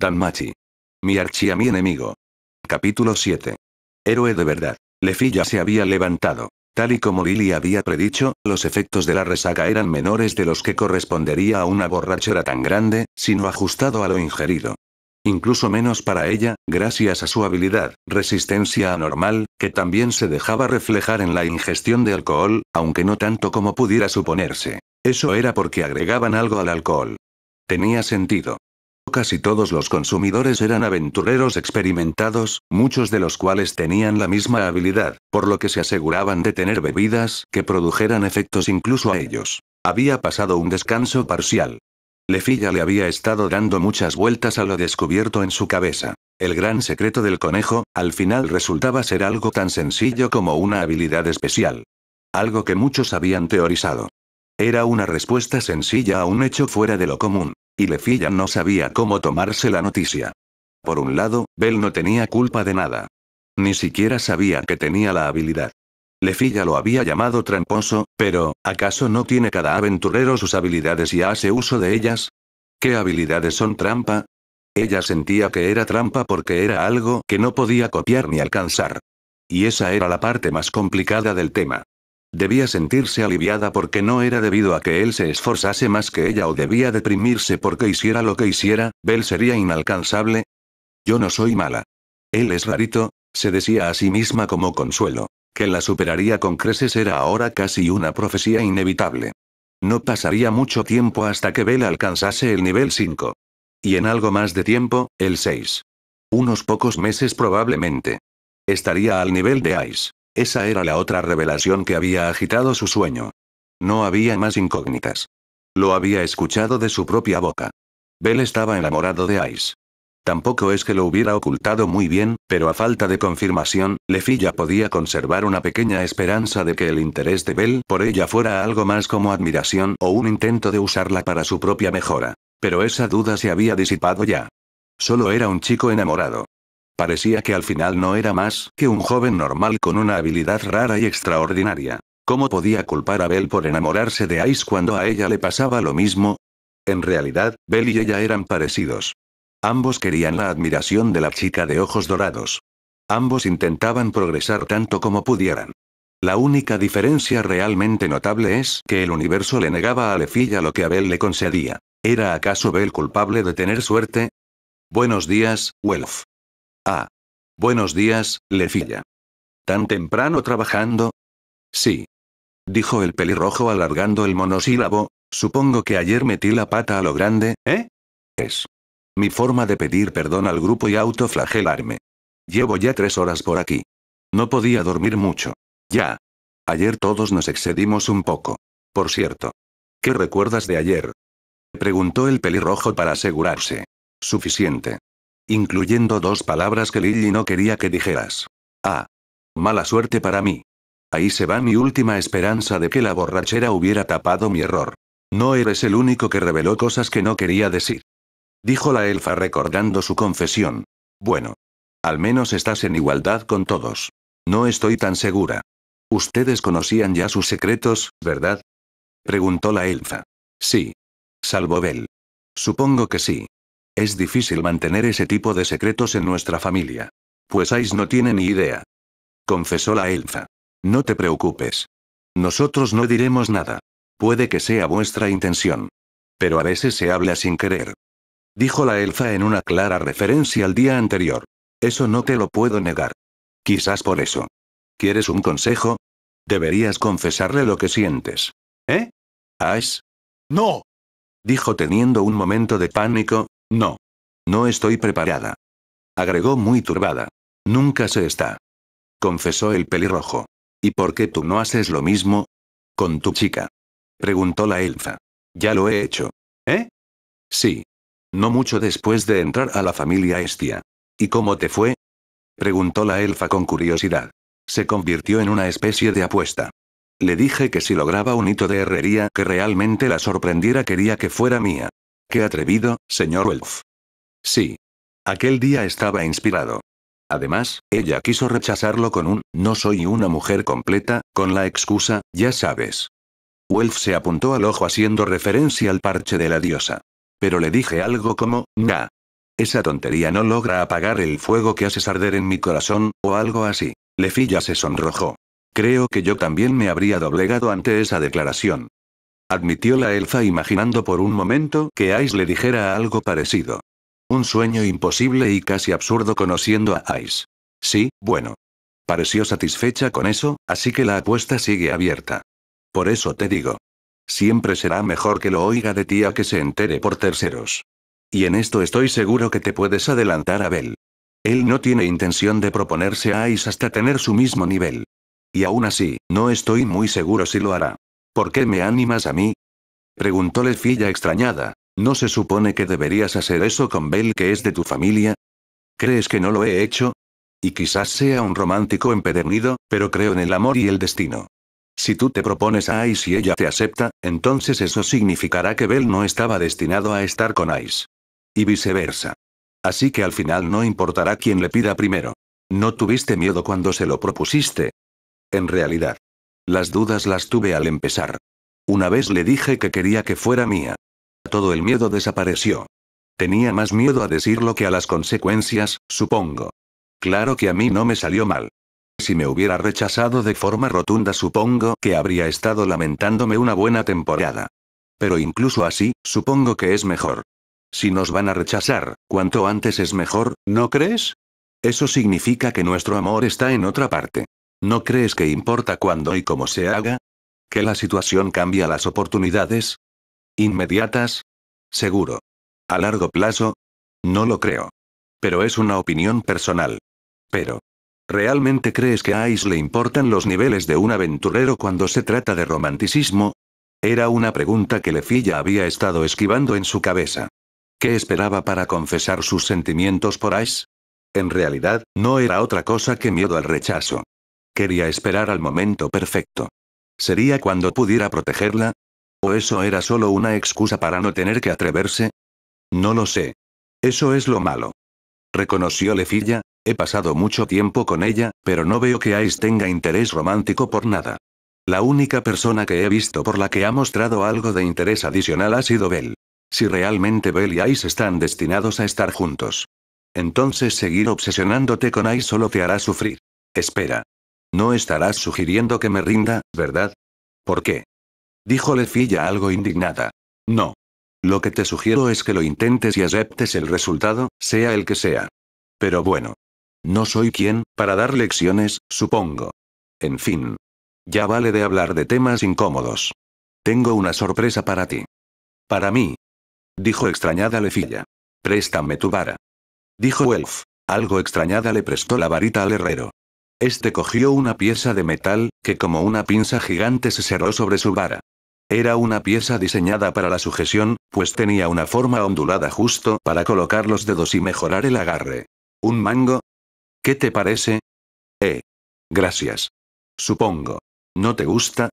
Danmachi. Mi mi enemigo. Capítulo 7. Héroe de verdad. ya se había levantado. Tal y como Lily había predicho, los efectos de la resaca eran menores de los que correspondería a una borrachera tan grande, sino ajustado a lo ingerido. Incluso menos para ella, gracias a su habilidad, resistencia anormal, que también se dejaba reflejar en la ingestión de alcohol, aunque no tanto como pudiera suponerse. Eso era porque agregaban algo al alcohol. Tenía sentido. Casi todos los consumidores eran aventureros experimentados, muchos de los cuales tenían la misma habilidad, por lo que se aseguraban de tener bebidas que produjeran efectos incluso a ellos. Había pasado un descanso parcial. Lefilla le había estado dando muchas vueltas a lo descubierto en su cabeza. El gran secreto del conejo, al final resultaba ser algo tan sencillo como una habilidad especial. Algo que muchos habían teorizado. Era una respuesta sencilla a un hecho fuera de lo común. Y Lefilla no sabía cómo tomarse la noticia. Por un lado, Bell no tenía culpa de nada. Ni siquiera sabía que tenía la habilidad. Lefilla lo había llamado tramposo, pero, ¿acaso no tiene cada aventurero sus habilidades y hace uso de ellas? ¿Qué habilidades son trampa? Ella sentía que era trampa porque era algo que no podía copiar ni alcanzar. Y esa era la parte más complicada del tema. Debía sentirse aliviada porque no era debido a que él se esforzase más que ella o debía deprimirse porque hiciera lo que hiciera, Bell sería inalcanzable. Yo no soy mala. Él es rarito, se decía a sí misma como consuelo. Que la superaría con creces era ahora casi una profecía inevitable. No pasaría mucho tiempo hasta que Bell alcanzase el nivel 5. Y en algo más de tiempo, el 6. Unos pocos meses probablemente. Estaría al nivel de Ice. Esa era la otra revelación que había agitado su sueño. No había más incógnitas. Lo había escuchado de su propia boca. Bell estaba enamorado de Ice. Tampoco es que lo hubiera ocultado muy bien, pero a falta de confirmación, Lefilla podía conservar una pequeña esperanza de que el interés de Bell por ella fuera algo más como admiración o un intento de usarla para su propia mejora. Pero esa duda se había disipado ya. Solo era un chico enamorado. Parecía que al final no era más que un joven normal con una habilidad rara y extraordinaria. ¿Cómo podía culpar a Bell por enamorarse de Ice cuando a ella le pasaba lo mismo? En realidad, Bell y ella eran parecidos. Ambos querían la admiración de la chica de ojos dorados. Ambos intentaban progresar tanto como pudieran. La única diferencia realmente notable es que el universo le negaba a Lefilla lo que a Abel le concedía. ¿Era acaso Bell culpable de tener suerte? Buenos días, Welf. Ah, buenos días, Lefilla. ¿Tan temprano trabajando? Sí. Dijo el pelirrojo alargando el monosílabo, supongo que ayer metí la pata a lo grande, ¿eh? Es. Mi forma de pedir perdón al grupo y autoflagelarme. Llevo ya tres horas por aquí. No podía dormir mucho. Ya. Ayer todos nos excedimos un poco. Por cierto. ¿Qué recuerdas de ayer? Preguntó el pelirrojo para asegurarse. Suficiente incluyendo dos palabras que Lily no quería que dijeras. Ah. Mala suerte para mí. Ahí se va mi última esperanza de que la borrachera hubiera tapado mi error. No eres el único que reveló cosas que no quería decir. Dijo la elfa recordando su confesión. Bueno. Al menos estás en igualdad con todos. No estoy tan segura. Ustedes conocían ya sus secretos, ¿verdad? Preguntó la elfa. Sí. Salvo Bell. Supongo que sí. Es difícil mantener ese tipo de secretos en nuestra familia. Pues Ais no tiene ni idea. Confesó la elfa. No te preocupes. Nosotros no diremos nada. Puede que sea vuestra intención. Pero a veces se habla sin querer. Dijo la elfa en una clara referencia al día anterior. Eso no te lo puedo negar. Quizás por eso. ¿Quieres un consejo? Deberías confesarle lo que sientes. ¿Eh? ¿Ais? No. Dijo teniendo un momento de pánico, no. No estoy preparada. Agregó muy turbada. Nunca se está. Confesó el pelirrojo. ¿Y por qué tú no haces lo mismo? Con tu chica. Preguntó la elfa. Ya lo he hecho. ¿Eh? Sí. No mucho después de entrar a la familia Estia. ¿Y cómo te fue? Preguntó la elfa con curiosidad. Se convirtió en una especie de apuesta. Le dije que si lograba un hito de herrería que realmente la sorprendiera quería que fuera mía. Qué atrevido, señor Wolf!» Sí. Aquel día estaba inspirado. Además, ella quiso rechazarlo con un, no soy una mujer completa, con la excusa, ya sabes. Wolf se apuntó al ojo haciendo referencia al parche de la diosa. Pero le dije algo como, nah. Esa tontería no logra apagar el fuego que haces arder en mi corazón, o algo así. Lefilla se sonrojó. Creo que yo también me habría doblegado ante esa declaración admitió la elfa imaginando por un momento que Ice le dijera algo parecido. Un sueño imposible y casi absurdo conociendo a Ice. Sí, bueno. Pareció satisfecha con eso, así que la apuesta sigue abierta. Por eso te digo. Siempre será mejor que lo oiga de ti a que se entere por terceros. Y en esto estoy seguro que te puedes adelantar a Él no tiene intención de proponerse a Ice hasta tener su mismo nivel. Y aún así, no estoy muy seguro si lo hará. ¿Por qué me animas a mí? Preguntó filla extrañada. ¿No se supone que deberías hacer eso con Bell que es de tu familia? ¿Crees que no lo he hecho? Y quizás sea un romántico empedernido, pero creo en el amor y el destino. Si tú te propones a Ice y ella te acepta, entonces eso significará que Bell no estaba destinado a estar con Ice. Y viceversa. Así que al final no importará quién le pida primero. ¿No tuviste miedo cuando se lo propusiste? En realidad. Las dudas las tuve al empezar. Una vez le dije que quería que fuera mía. Todo el miedo desapareció. Tenía más miedo a decirlo que a las consecuencias, supongo. Claro que a mí no me salió mal. Si me hubiera rechazado de forma rotunda supongo que habría estado lamentándome una buena temporada. Pero incluso así, supongo que es mejor. Si nos van a rechazar, cuanto antes es mejor, ¿no crees? Eso significa que nuestro amor está en otra parte. ¿No crees que importa cuándo y cómo se haga? ¿Que la situación cambia las oportunidades? ¿Inmediatas? Seguro. ¿A largo plazo? No lo creo. Pero es una opinión personal. Pero. ¿Realmente crees que a Ice le importan los niveles de un aventurero cuando se trata de romanticismo? Era una pregunta que Lefilla había estado esquivando en su cabeza. ¿Qué esperaba para confesar sus sentimientos por Ice? En realidad, no era otra cosa que miedo al rechazo. Quería esperar al momento perfecto. ¿Sería cuando pudiera protegerla? ¿O eso era solo una excusa para no tener que atreverse? No lo sé. Eso es lo malo. Reconoció Lefilla, he pasado mucho tiempo con ella, pero no veo que Ais tenga interés romántico por nada. La única persona que he visto por la que ha mostrado algo de interés adicional ha sido Bell. Si realmente Bell y Ice están destinados a estar juntos. Entonces seguir obsesionándote con Ice solo te hará sufrir. Espera. No estarás sugiriendo que me rinda, ¿verdad? ¿Por qué? Dijo Lefilla algo indignada. No. Lo que te sugiero es que lo intentes y aceptes el resultado, sea el que sea. Pero bueno. No soy quien, para dar lecciones, supongo. En fin. Ya vale de hablar de temas incómodos. Tengo una sorpresa para ti. Para mí. Dijo extrañada Lefilla. Préstame tu vara. Dijo Welf. Algo extrañada le prestó la varita al herrero. Este cogió una pieza de metal, que como una pinza gigante se cerró sobre su vara. Era una pieza diseñada para la sujeción, pues tenía una forma ondulada justo para colocar los dedos y mejorar el agarre. ¿Un mango? ¿Qué te parece? Eh. Gracias. Supongo. ¿No te gusta?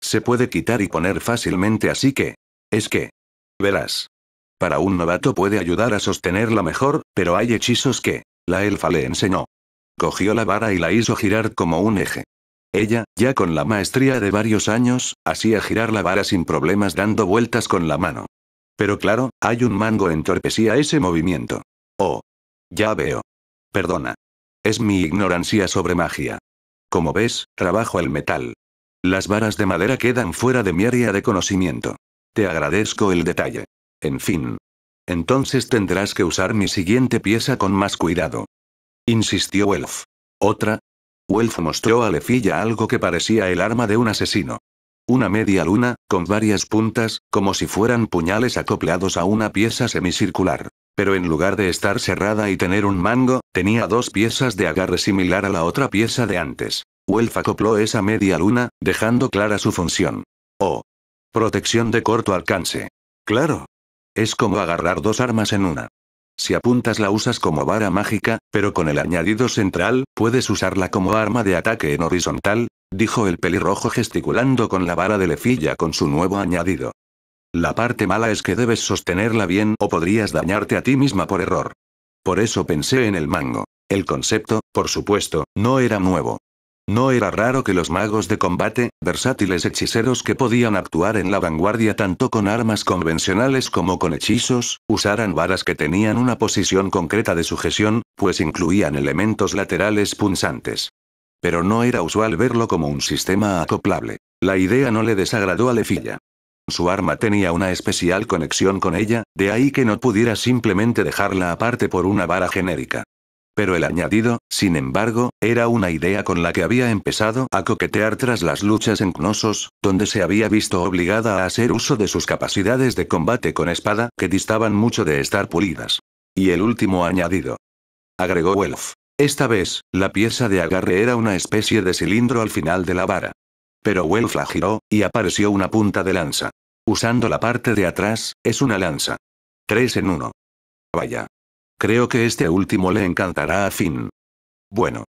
Se puede quitar y poner fácilmente así que... Es que... Verás. Para un novato puede ayudar a sostenerla mejor, pero hay hechizos que... La elfa le enseñó. Cogió la vara y la hizo girar como un eje. Ella, ya con la maestría de varios años, hacía girar la vara sin problemas dando vueltas con la mano. Pero claro, hay un mango entorpecía ese movimiento. Oh. Ya veo. Perdona. Es mi ignorancia sobre magia. Como ves, trabajo el metal. Las varas de madera quedan fuera de mi área de conocimiento. Te agradezco el detalle. En fin. Entonces tendrás que usar mi siguiente pieza con más cuidado insistió Welf. ¿Otra? Welf mostró a Lefilla algo que parecía el arma de un asesino. Una media luna, con varias puntas, como si fueran puñales acoplados a una pieza semicircular. Pero en lugar de estar cerrada y tener un mango, tenía dos piezas de agarre similar a la otra pieza de antes. Welf acopló esa media luna, dejando clara su función. Oh. Protección de corto alcance. Claro. Es como agarrar dos armas en una. Si apuntas la usas como vara mágica, pero con el añadido central, puedes usarla como arma de ataque en horizontal, dijo el pelirrojo gesticulando con la vara de lefilla con su nuevo añadido. La parte mala es que debes sostenerla bien o podrías dañarte a ti misma por error. Por eso pensé en el mango. El concepto, por supuesto, no era nuevo, no era raro que los magos de combate, versátiles hechiceros que podían actuar en la vanguardia tanto con armas convencionales como con hechizos, usaran varas que tenían una posición concreta de sujeción, pues incluían elementos laterales punzantes. Pero no era usual verlo como un sistema acoplable. La idea no le desagradó a Lefilla. Su arma tenía una especial conexión con ella, de ahí que no pudiera simplemente dejarla aparte por una vara genérica pero el añadido, sin embargo, era una idea con la que había empezado a coquetear tras las luchas en Knossos, donde se había visto obligada a hacer uso de sus capacidades de combate con espada que distaban mucho de estar pulidas. Y el último añadido. Agregó Welf. Esta vez, la pieza de agarre era una especie de cilindro al final de la vara. Pero Welf la giró, y apareció una punta de lanza. Usando la parte de atrás, es una lanza. Tres en uno. Vaya, Creo que este último le encantará a Finn. Bueno.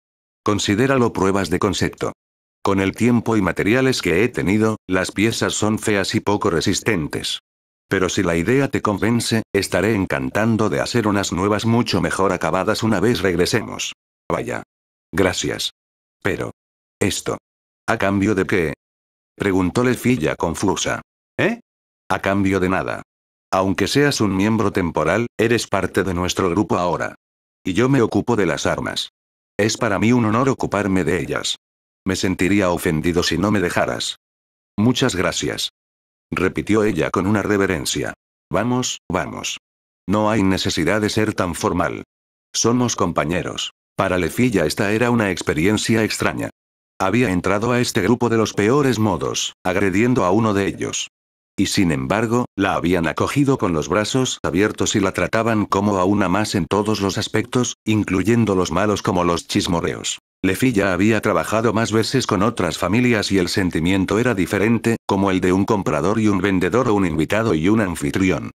Considéralo pruebas de concepto. Con el tiempo y materiales que he tenido, las piezas son feas y poco resistentes. Pero si la idea te convence, estaré encantando de hacer unas nuevas mucho mejor acabadas una vez regresemos. Vaya. Gracias. Pero. Esto. ¿A cambio de qué? Preguntó Lefilla confusa. ¿Eh? A cambio de nada. Aunque seas un miembro temporal, eres parte de nuestro grupo ahora. Y yo me ocupo de las armas. Es para mí un honor ocuparme de ellas. Me sentiría ofendido si no me dejaras. Muchas gracias. Repitió ella con una reverencia. Vamos, vamos. No hay necesidad de ser tan formal. Somos compañeros. Para Lefilla esta era una experiencia extraña. Había entrado a este grupo de los peores modos, agrediendo a uno de ellos y sin embargo, la habían acogido con los brazos abiertos y la trataban como a una más en todos los aspectos, incluyendo los malos como los chismorreos. Lefilla ya había trabajado más veces con otras familias y el sentimiento era diferente, como el de un comprador y un vendedor o un invitado y un anfitrión.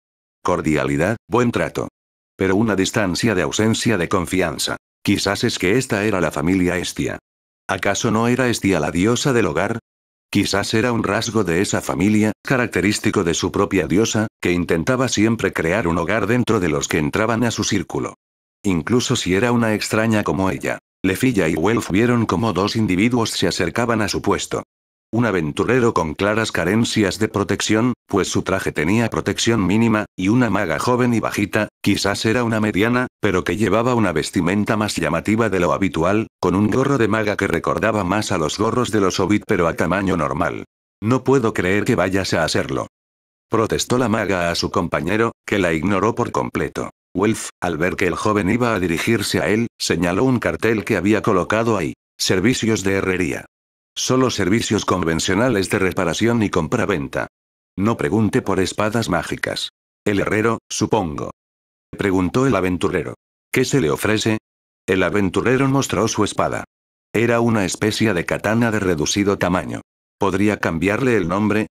Cordialidad, buen trato. Pero una distancia de ausencia de confianza. Quizás es que esta era la familia Estia. ¿Acaso no era Estia la diosa del hogar, Quizás era un rasgo de esa familia, característico de su propia diosa, que intentaba siempre crear un hogar dentro de los que entraban a su círculo. Incluso si era una extraña como ella. Lefilla y Welf vieron como dos individuos se acercaban a su puesto. Un aventurero con claras carencias de protección, pues su traje tenía protección mínima, y una maga joven y bajita, quizás era una mediana, pero que llevaba una vestimenta más llamativa de lo habitual, con un gorro de maga que recordaba más a los gorros de los Hobbit pero a tamaño normal. No puedo creer que vayas a hacerlo. Protestó la maga a su compañero, que la ignoró por completo. Wolf, al ver que el joven iba a dirigirse a él, señaló un cartel que había colocado ahí. Servicios de herrería. Solo servicios convencionales de reparación y compraventa. No pregunte por espadas mágicas. El herrero, supongo. Preguntó el aventurero. ¿Qué se le ofrece? El aventurero mostró su espada. Era una especie de katana de reducido tamaño. ¿Podría cambiarle el nombre?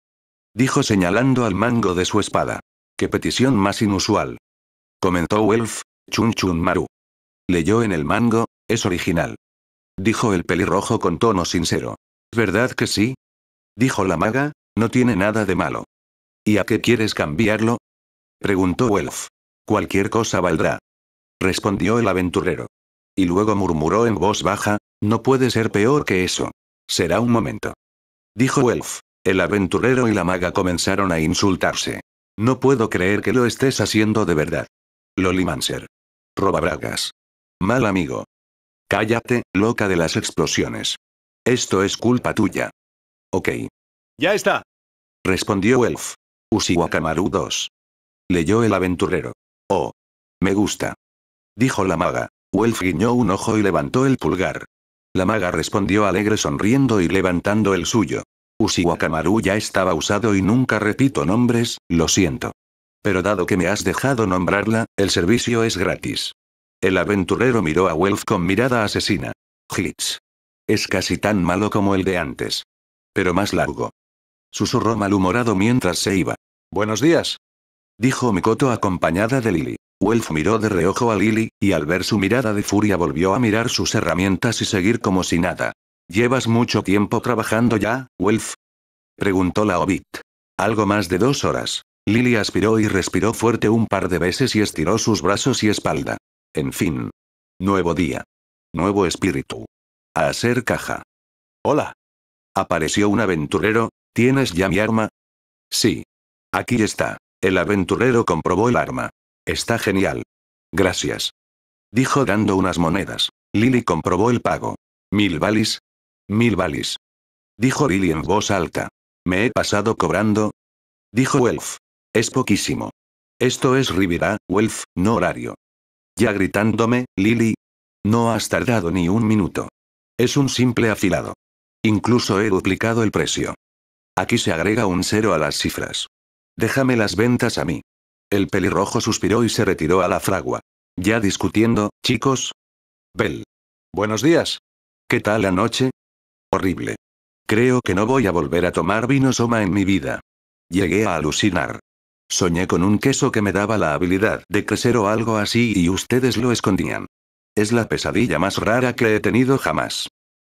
Dijo señalando al mango de su espada. ¡Qué petición más inusual! Comentó Welf, Chun Chun Maru. Leyó en el mango, es original. Dijo el pelirrojo con tono sincero. ¿Verdad que sí? Dijo la maga, no tiene nada de malo. ¿Y a qué quieres cambiarlo? Preguntó Welf. Cualquier cosa valdrá. Respondió el aventurero. Y luego murmuró en voz baja, no puede ser peor que eso. Será un momento. Dijo Welf. El aventurero y la maga comenzaron a insultarse. No puedo creer que lo estés haciendo de verdad. Roba Robabragas. Mal amigo. Cállate, loca de las explosiones. Esto es culpa tuya. Ok. Ya está. Respondió Welf. Usiwakamaru 2. Leyó el aventurero. Oh. Me gusta. Dijo la maga. Welf guiñó un ojo y levantó el pulgar. La maga respondió alegre sonriendo y levantando el suyo. Usiwakamaru ya estaba usado y nunca repito nombres, lo siento. Pero dado que me has dejado nombrarla, el servicio es gratis. El aventurero miró a Welf con mirada asesina. Hits. Es casi tan malo como el de antes. Pero más largo. Susurró malhumorado mientras se iba. Buenos días. Dijo Mikoto acompañada de Lily. Wolf miró de reojo a Lily, y al ver su mirada de furia volvió a mirar sus herramientas y seguir como si nada. ¿Llevas mucho tiempo trabajando ya, Wolf? Preguntó la Hobbit. Algo más de dos horas. Lily aspiró y respiró fuerte un par de veces y estiró sus brazos y espalda. En fin. Nuevo día. Nuevo espíritu a hacer caja. Hola. Apareció un aventurero, ¿tienes ya mi arma? Sí. Aquí está. El aventurero comprobó el arma. Está genial. Gracias. Dijo dando unas monedas. Lily comprobó el pago. ¿Mil balis? Mil balis. Dijo Lily en voz alta. ¿Me he pasado cobrando? Dijo Welf. Es poquísimo. Esto es Rivirá, Welf, no horario. Ya gritándome, Lily. No has tardado ni un minuto. Es un simple afilado. Incluso he duplicado el precio. Aquí se agrega un cero a las cifras. Déjame las ventas a mí. El pelirrojo suspiró y se retiró a la fragua. Ya discutiendo, chicos. Bell. Buenos días. ¿Qué tal la noche? Horrible. Creo que no voy a volver a tomar vino soma en mi vida. Llegué a alucinar. Soñé con un queso que me daba la habilidad de crecer o algo así y ustedes lo escondían. Es la pesadilla más rara que he tenido jamás.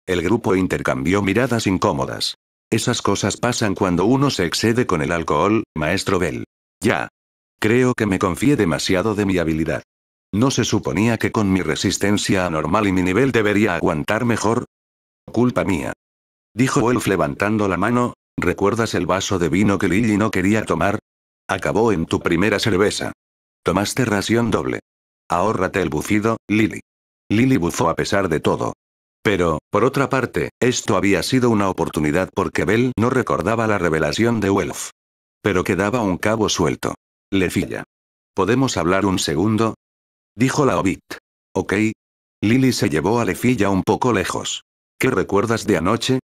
El grupo intercambió miradas incómodas. Esas cosas pasan cuando uno se excede con el alcohol, maestro Bell. Ya. Creo que me confié demasiado de mi habilidad. ¿No se suponía que con mi resistencia anormal y mi nivel debería aguantar mejor? Culpa mía. Dijo Wolf levantando la mano, ¿recuerdas el vaso de vino que Lily no quería tomar? Acabó en tu primera cerveza. Tomaste ración doble. Ahórrate el bucido, Lily. Lily bufó a pesar de todo. Pero, por otra parte, esto había sido una oportunidad porque Bell no recordaba la revelación de Welf. Pero quedaba un cabo suelto. Lefilla. ¿Podemos hablar un segundo? Dijo la Hobbit. Ok. Lily se llevó a Lefilla un poco lejos. ¿Qué recuerdas de anoche?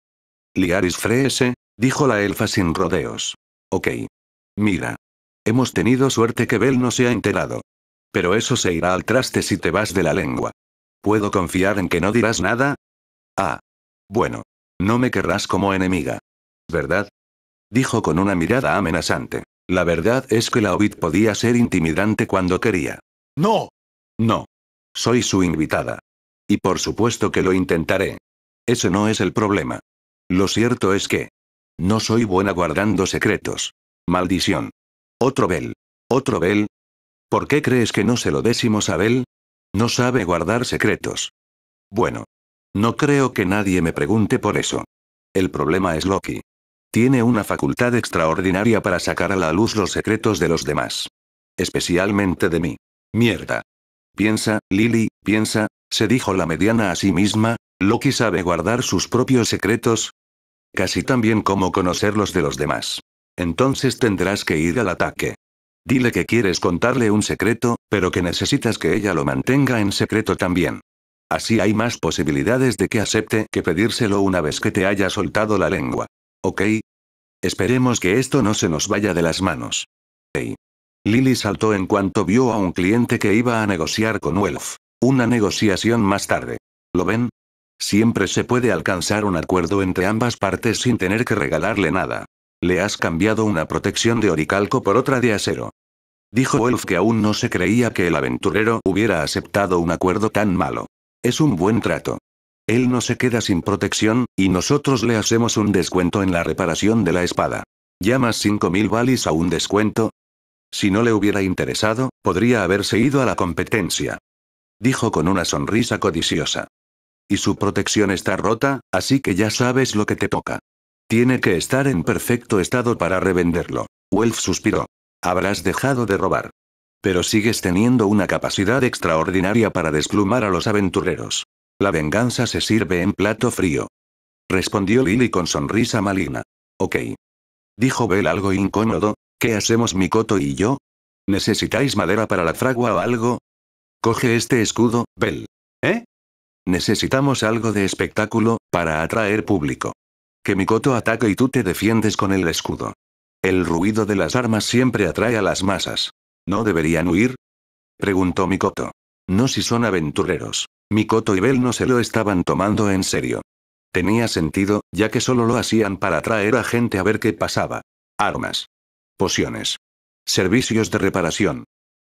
Liaris Freese, dijo la elfa sin rodeos. Ok. Mira. Hemos tenido suerte que Bell no se ha enterado. Pero eso se irá al traste si te vas de la lengua. ¿Puedo confiar en que no dirás nada? Ah. Bueno. No me querrás como enemiga. ¿Verdad? Dijo con una mirada amenazante. La verdad es que la Ovid podía ser intimidante cuando quería. No. No. Soy su invitada. Y por supuesto que lo intentaré. Ese no es el problema. Lo cierto es que... No soy buena guardando secretos. Maldición. Otro Bel. Otro Bel. ¿Por qué crees que no se lo decimos a Bel? No sabe guardar secretos. Bueno. No creo que nadie me pregunte por eso. El problema es Loki. Tiene una facultad extraordinaria para sacar a la luz los secretos de los demás. Especialmente de mí. Mierda. Piensa, Lily, piensa, se dijo la mediana a sí misma, Loki sabe guardar sus propios secretos. Casi tan bien como conocer los de los demás. Entonces tendrás que ir al ataque. Dile que quieres contarle un secreto, pero que necesitas que ella lo mantenga en secreto también. Así hay más posibilidades de que acepte que pedírselo una vez que te haya soltado la lengua. ¿Ok? Esperemos que esto no se nos vaya de las manos. Hey. Lily saltó en cuanto vio a un cliente que iba a negociar con Wolf. Una negociación más tarde. ¿Lo ven? Siempre se puede alcanzar un acuerdo entre ambas partes sin tener que regalarle nada. Le has cambiado una protección de oricalco por otra de acero. Dijo Wolf que aún no se creía que el aventurero hubiera aceptado un acuerdo tan malo. Es un buen trato. Él no se queda sin protección, y nosotros le hacemos un descuento en la reparación de la espada. ¿Llamas 5.000 balis a un descuento? Si no le hubiera interesado, podría haberse ido a la competencia. Dijo con una sonrisa codiciosa. Y su protección está rota, así que ya sabes lo que te toca. Tiene que estar en perfecto estado para revenderlo. Wolf suspiró. Habrás dejado de robar. Pero sigues teniendo una capacidad extraordinaria para desplumar a los aventureros. La venganza se sirve en plato frío. Respondió Lily con sonrisa maligna. Ok. Dijo Bell algo incómodo. ¿Qué hacemos Mikoto y yo? ¿Necesitáis madera para la fragua o algo? Coge este escudo, Bell. ¿Eh? Necesitamos algo de espectáculo, para atraer público. Que Mikoto ataque y tú te defiendes con el escudo. El ruido de las armas siempre atrae a las masas. ¿No deberían huir? Preguntó Mikoto. No si son aventureros. Mikoto y Bel no se lo estaban tomando en serio. Tenía sentido, ya que solo lo hacían para atraer a gente a ver qué pasaba. Armas. Pociones. Servicios de reparación.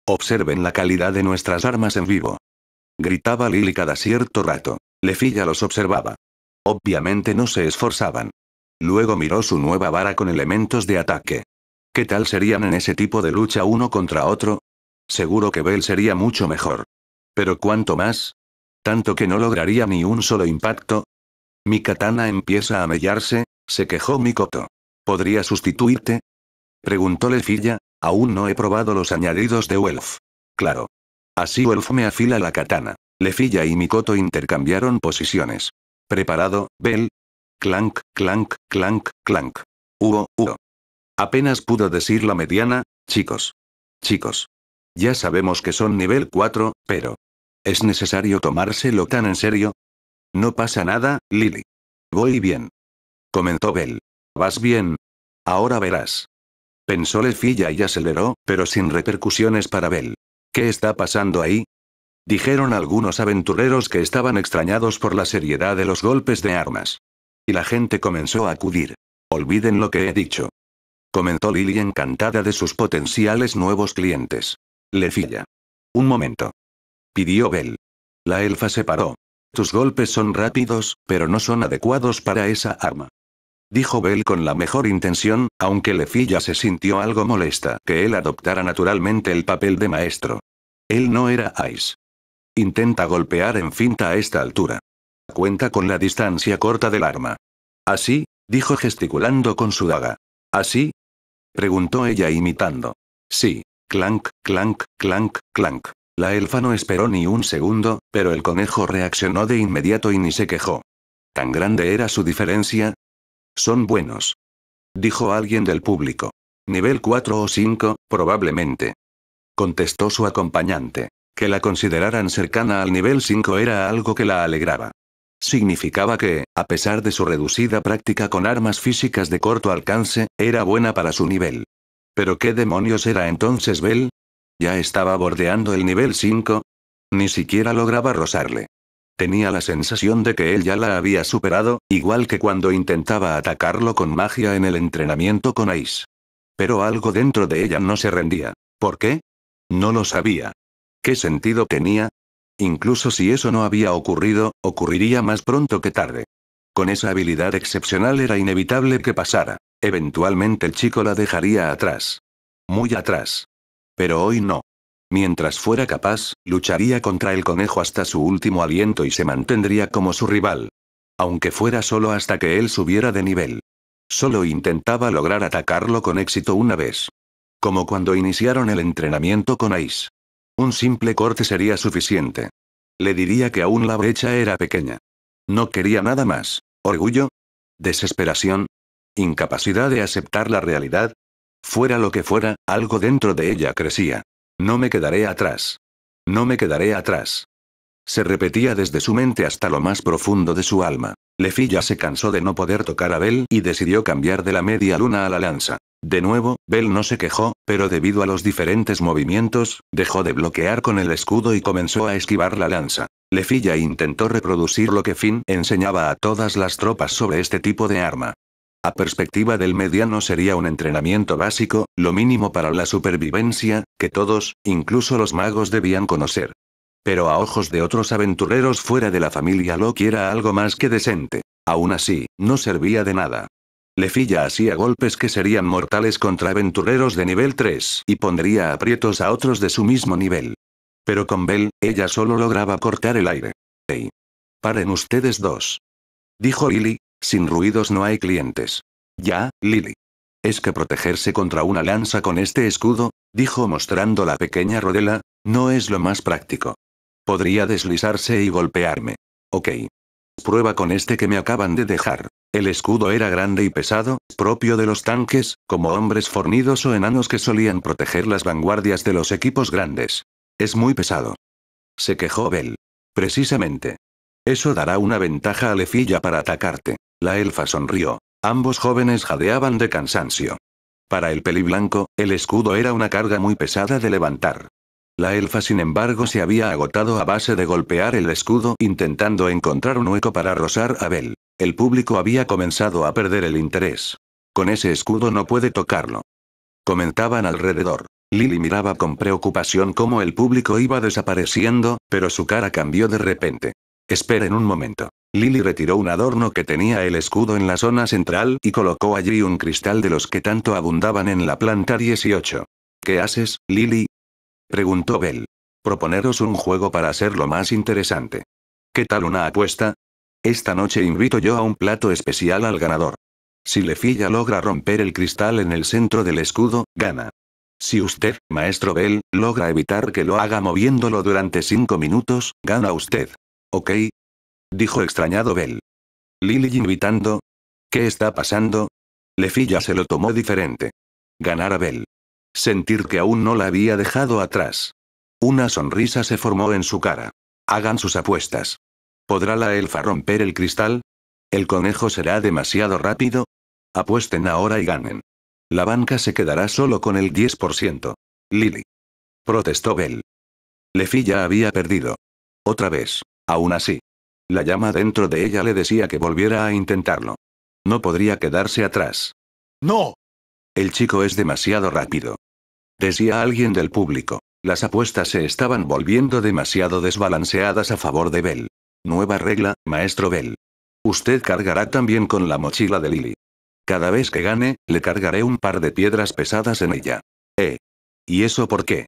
Observen la calidad de nuestras armas en vivo. Gritaba Lily cada cierto rato. Lefilla los observaba. Obviamente no se esforzaban. Luego miró su nueva vara con elementos de ataque. ¿Qué tal serían en ese tipo de lucha uno contra otro? Seguro que Bell sería mucho mejor. Pero ¿cuánto más? Tanto que no lograría ni un solo impacto. Mi katana empieza a mellarse, se quejó Mikoto. ¿Podría sustituirte? Preguntó Lefilla, aún no he probado los añadidos de Welf. Claro. Así Welf me afila la katana. Lefilla y Mikoto intercambiaron posiciones. Preparado, Bell, clank, clank, clank, clank. Uo, uo. Apenas pudo decir la mediana, chicos. Chicos. Ya sabemos que son nivel 4, pero... ¿Es necesario tomárselo tan en serio? No pasa nada, Lily. Voy bien. Comenzó Bell. ¿Vas bien? Ahora verás. Pensó Lefilla y aceleró, pero sin repercusiones para Bell. ¿Qué está pasando ahí? Dijeron algunos aventureros que estaban extrañados por la seriedad de los golpes de armas. Y la gente comenzó a acudir. Olviden lo que he dicho. Comentó Lily encantada de sus potenciales nuevos clientes. Lefilla. Un momento. Pidió Bell. La elfa se paró. Tus golpes son rápidos, pero no son adecuados para esa arma. Dijo Bell con la mejor intención, aunque Lefilla se sintió algo molesta que él adoptara naturalmente el papel de maestro. Él no era Ice. Intenta golpear en finta a esta altura. Cuenta con la distancia corta del arma. Así, dijo gesticulando con su daga. ¿Así? preguntó ella imitando. Sí, clank, clank, clank, clank. La elfa no esperó ni un segundo, pero el conejo reaccionó de inmediato y ni se quejó. ¿Tan grande era su diferencia? Son buenos. Dijo alguien del público. Nivel 4 o 5, probablemente. Contestó su acompañante. Que la consideraran cercana al nivel 5 era algo que la alegraba. Significaba que, a pesar de su reducida práctica con armas físicas de corto alcance, era buena para su nivel. ¿Pero qué demonios era entonces Bell? ¿Ya estaba bordeando el nivel 5? Ni siquiera lograba rozarle. Tenía la sensación de que él ya la había superado, igual que cuando intentaba atacarlo con magia en el entrenamiento con Ice. Pero algo dentro de ella no se rendía. ¿Por qué? No lo sabía. ¿Qué sentido tenía? Incluso si eso no había ocurrido, ocurriría más pronto que tarde. Con esa habilidad excepcional era inevitable que pasara. Eventualmente el chico la dejaría atrás. Muy atrás. Pero hoy no. Mientras fuera capaz, lucharía contra el conejo hasta su último aliento y se mantendría como su rival. Aunque fuera solo hasta que él subiera de nivel. Solo intentaba lograr atacarlo con éxito una vez. Como cuando iniciaron el entrenamiento con Ais. Un simple corte sería suficiente. Le diría que aún la brecha era pequeña. No quería nada más. Orgullo. Desesperación. Incapacidad de aceptar la realidad. Fuera lo que fuera, algo dentro de ella crecía. No me quedaré atrás. No me quedaré atrás. Se repetía desde su mente hasta lo más profundo de su alma. Lefilla se cansó de no poder tocar a Bel y decidió cambiar de la media luna a la lanza. De nuevo, Bell no se quejó, pero debido a los diferentes movimientos, dejó de bloquear con el escudo y comenzó a esquivar la lanza. Lefilla intentó reproducir lo que Finn enseñaba a todas las tropas sobre este tipo de arma. A perspectiva del mediano sería un entrenamiento básico, lo mínimo para la supervivencia, que todos, incluso los magos debían conocer. Pero a ojos de otros aventureros fuera de la familia Loki era algo más que decente. Aún así, no servía de nada. Le filla así golpes que serían mortales contra aventureros de nivel 3 y pondría aprietos a otros de su mismo nivel. Pero con Bell, ella solo lograba cortar el aire. Hey. Paren ustedes dos. Dijo Lily, sin ruidos no hay clientes. Ya, Lily. Es que protegerse contra una lanza con este escudo, dijo mostrando la pequeña rodela, no es lo más práctico. Podría deslizarse y golpearme. Ok. Prueba con este que me acaban de dejar. El escudo era grande y pesado, propio de los tanques, como hombres fornidos o enanos que solían proteger las vanguardias de los equipos grandes. Es muy pesado. Se quejó Bell. Precisamente. Eso dará una ventaja a Lefilla para atacarte. La elfa sonrió. Ambos jóvenes jadeaban de cansancio. Para el peliblanco, el escudo era una carga muy pesada de levantar. La elfa sin embargo se había agotado a base de golpear el escudo intentando encontrar un hueco para rozar a Bell. El público había comenzado a perder el interés. Con ese escudo no puede tocarlo. Comentaban alrededor. Lily miraba con preocupación cómo el público iba desapareciendo, pero su cara cambió de repente. Esperen un momento. Lily retiró un adorno que tenía el escudo en la zona central y colocó allí un cristal de los que tanto abundaban en la planta 18. ¿Qué haces, Lily? preguntó Bell. Proponeros un juego para hacerlo más interesante. ¿Qué tal una apuesta? Esta noche invito yo a un plato especial al ganador. Si Lefilla logra romper el cristal en el centro del escudo, gana. Si usted, maestro Bell, logra evitar que lo haga moviéndolo durante cinco minutos, gana usted. ¿Ok? Dijo extrañado Bell. Lily invitando. ¿Qué está pasando? Lefilla se lo tomó diferente. Ganar a Bell. Sentir que aún no la había dejado atrás. Una sonrisa se formó en su cara. Hagan sus apuestas. ¿Podrá la elfa romper el cristal? ¿El conejo será demasiado rápido? Apuesten ahora y ganen. La banca se quedará solo con el 10%. Lily. Protestó Bell. Lefi ya había perdido. Otra vez. Aún así. La llama dentro de ella le decía que volviera a intentarlo. No podría quedarse atrás. ¡No! El chico es demasiado rápido. Decía alguien del público. Las apuestas se estaban volviendo demasiado desbalanceadas a favor de Bell. Nueva regla, maestro Bell. Usted cargará también con la mochila de Lily. Cada vez que gane, le cargaré un par de piedras pesadas en ella. ¿Eh? ¿Y eso por qué?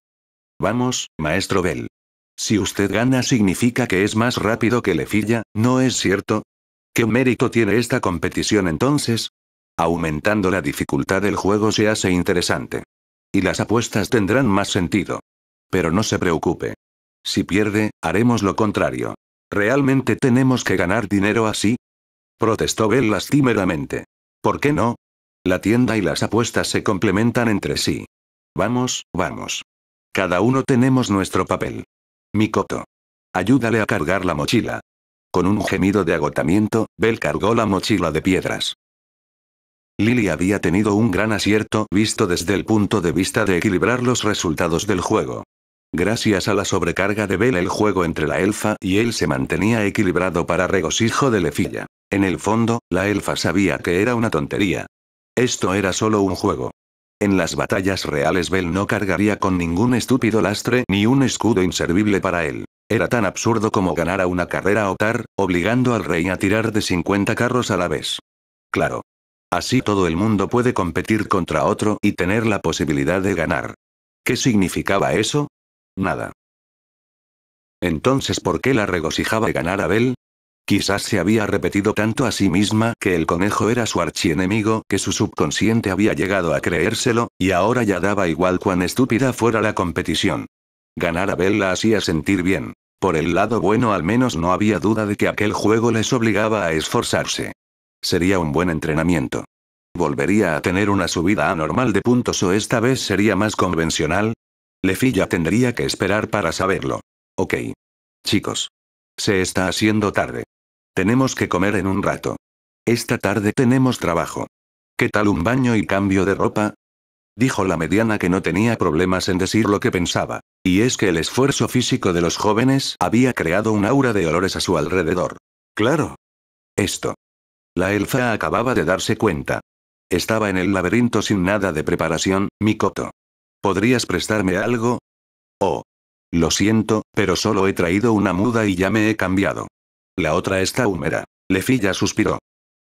Vamos, maestro Bell. Si usted gana significa que es más rápido que Lefilla, ¿no es cierto? ¿Qué mérito tiene esta competición entonces? Aumentando la dificultad del juego se hace interesante. Y las apuestas tendrán más sentido. Pero no se preocupe. Si pierde, haremos lo contrario. ¿Realmente tenemos que ganar dinero así? Protestó Bell lastimeramente. ¿Por qué no? La tienda y las apuestas se complementan entre sí. Vamos, vamos. Cada uno tenemos nuestro papel. Mikoto. Ayúdale a cargar la mochila. Con un gemido de agotamiento, Bell cargó la mochila de piedras. Lily había tenido un gran acierto visto desde el punto de vista de equilibrar los resultados del juego. Gracias a la sobrecarga de Bell el juego entre la elfa y él se mantenía equilibrado para regocijo de Lefilla. En el fondo, la elfa sabía que era una tontería. Esto era solo un juego. En las batallas reales Bell no cargaría con ningún estúpido lastre ni un escudo inservible para él. Era tan absurdo como ganar a una carrera o tar, obligando al rey a tirar de 50 carros a la vez. Claro. Así todo el mundo puede competir contra otro y tener la posibilidad de ganar. ¿Qué significaba eso? Nada. Entonces, ¿por qué la regocijaba ganar a Bell? Quizás se había repetido tanto a sí misma que el conejo era su archienemigo que su subconsciente había llegado a creérselo, y ahora ya daba igual cuán estúpida fuera la competición. Ganar a Bell la hacía sentir bien. Por el lado bueno al menos no había duda de que aquel juego les obligaba a esforzarse. Sería un buen entrenamiento. Volvería a tener una subida anormal de puntos o esta vez sería más convencional, Lefilla tendría que esperar para saberlo. Ok. Chicos. Se está haciendo tarde. Tenemos que comer en un rato. Esta tarde tenemos trabajo. ¿Qué tal un baño y cambio de ropa? Dijo la mediana que no tenía problemas en decir lo que pensaba. Y es que el esfuerzo físico de los jóvenes había creado un aura de olores a su alrededor. Claro. Esto. La elfa acababa de darse cuenta. Estaba en el laberinto sin nada de preparación, Mikoto. ¿Podrías prestarme algo? Oh. Lo siento, pero solo he traído una muda y ya me he cambiado. La otra está húmeda. Lefilla suspiró.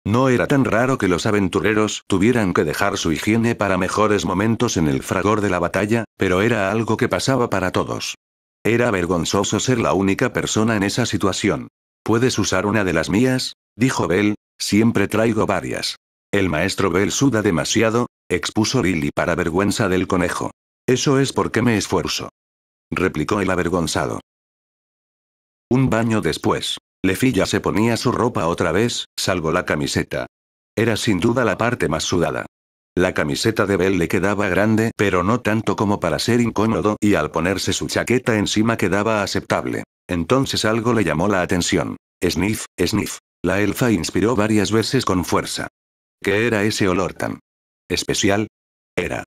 No era tan raro que los aventureros tuvieran que dejar su higiene para mejores momentos en el fragor de la batalla, pero era algo que pasaba para todos. Era vergonzoso ser la única persona en esa situación. ¿Puedes usar una de las mías? dijo Bell, siempre traigo varias. El maestro Bell suda demasiado, expuso Lily para vergüenza del conejo. Eso es porque me esfuerzo. Replicó el avergonzado. Un baño después. Lefilla se ponía su ropa otra vez, salvo la camiseta. Era sin duda la parte más sudada. La camiseta de Bell le quedaba grande, pero no tanto como para ser incómodo, y al ponerse su chaqueta encima quedaba aceptable. Entonces algo le llamó la atención. Sniff, sniff. La elfa inspiró varias veces con fuerza. ¿Qué era ese olor tan especial? Era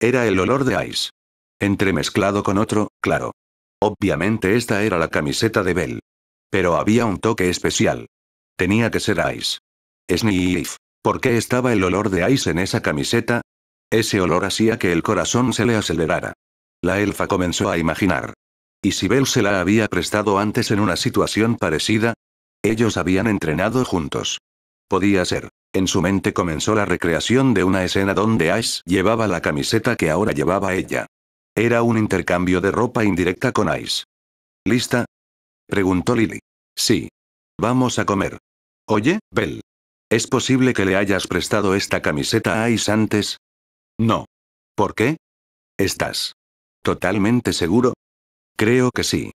era el olor de Ice. Entremezclado con otro, claro. Obviamente esta era la camiseta de Bell. Pero había un toque especial. Tenía que ser Ice. Sniff. ¿Por qué estaba el olor de Ice en esa camiseta? Ese olor hacía que el corazón se le acelerara. La elfa comenzó a imaginar. ¿Y si Bell se la había prestado antes en una situación parecida? Ellos habían entrenado juntos. Podía ser. En su mente comenzó la recreación de una escena donde Ice llevaba la camiseta que ahora llevaba ella. Era un intercambio de ropa indirecta con Ice. ¿Lista? Preguntó Lily. Sí. Vamos a comer. Oye, Bell. ¿Es posible que le hayas prestado esta camiseta a Ice antes? No. ¿Por qué? ¿Estás totalmente seguro? Creo que sí.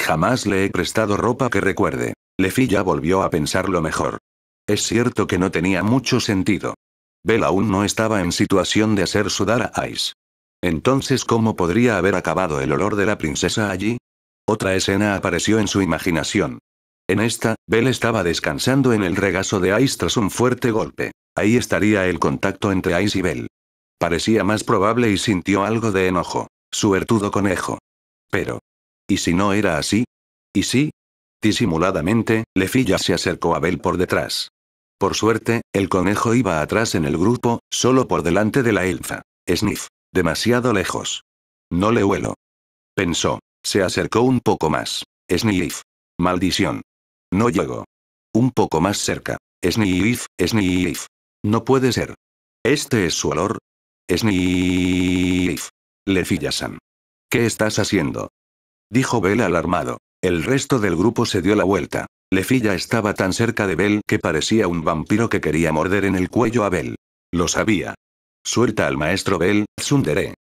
Jamás le he prestado ropa que recuerde. Lefi ya volvió a pensarlo mejor. Es cierto que no tenía mucho sentido. Bell aún no estaba en situación de hacer sudar a Ice. Entonces, ¿cómo podría haber acabado el olor de la princesa allí? Otra escena apareció en su imaginación. En esta, Bell estaba descansando en el regazo de Ice tras un fuerte golpe. Ahí estaría el contacto entre Ice y Bell. Parecía más probable y sintió algo de enojo. Suertudo conejo. Pero. ¿Y si no era así? ¿Y si? Disimuladamente, Lefilla se acercó a Bell por detrás. Por suerte, el conejo iba atrás en el grupo, solo por delante de la elfa. Sniff. Demasiado lejos. No le huelo. Pensó. Se acercó un poco más. Sniff. Maldición. No llego. Un poco más cerca. Sniff, sniff. No puede ser. ¿Este es su olor? Sniff. Le fillasan. ¿Qué estás haciendo? Dijo Bell alarmado. El resto del grupo se dio la vuelta. Lefilla estaba tan cerca de Bell que parecía un vampiro que quería morder en el cuello a Bell. Lo sabía. Suelta al maestro Bell, Tsundere.